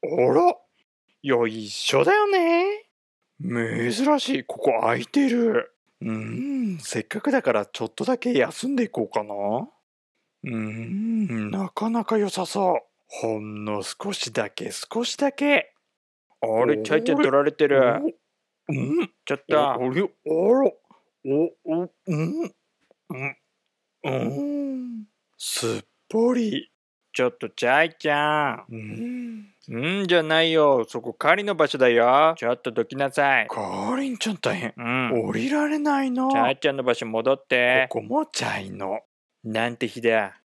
あら、よいしょだよね。珍しい、ここ空いてる。うん、せっかくだからちょっとだけ休んでいこうかな。うん、なかなか良さそう。ほんの少しだけ、少しだけ。あれ、ちゃいちゃい取られてる。うん、ちょっと。あれ、あら、お、お、うん、うん、うん、すっぽり。ちょっと、チャイちゃん。うんうんじゃないよ。そこ狩りの場所だよ。ちょっとどきなさい。かりんちゃん大変。うん。降りられないの。チャイちゃんの場所戻って。ここもチャイの。なんて日だ。